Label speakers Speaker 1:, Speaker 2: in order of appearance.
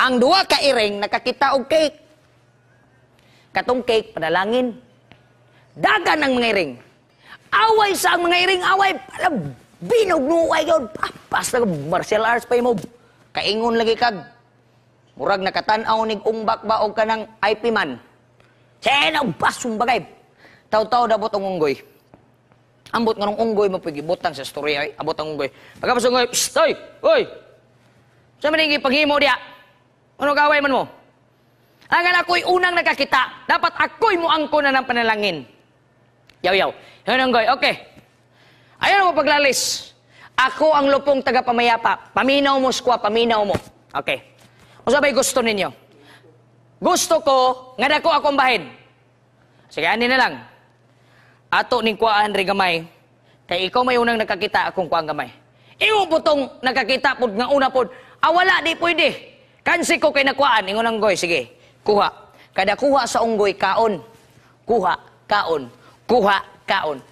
Speaker 1: Ang duwa ka iring nakakita og cake. Katong cake panalangin. Dagan ang mga iring. Away sa ang mga iring, away pala binog nuway yon. Papas na martial arts pa mo. Kaingon lagi kag. Murag nakatan-aw ning umbak ba og kanang IP man. Sena basong bagay. Taw-taw dabot ang unggoy. Ambot nga ng unggoy, mapagibutang sa ay. Abot ang unggoy. Pagkapasunggoy, psst, oy, oy! Saan man paghimo diya? Ano gawin man mo? Ang anak ko'y unang nakakita. Dapat ako'y muangko na ng panalangin. Yaw-yaw. Yan ang goy. Okay. Ayun mo paglalis. Ako ang lupong tagapamayapa. Paminaw mo, skwa. Paminaw mo. Okay. O sabay gusto ninyo? Gusto ko, nga dako akong bahin. Sige, ani na lang. Ato ning kuaan ri gamay. Kay ikaw may unang nakakita akong kuang gamay. Imo putong nakakita pod nga una pod. Awala ah, di pwede. Kansi ko kay nakuhaan, ingon ang goy, sige, kuha. Kada kuha sa unggoy, kaon. Kuha, kaon. Kuha, kaon.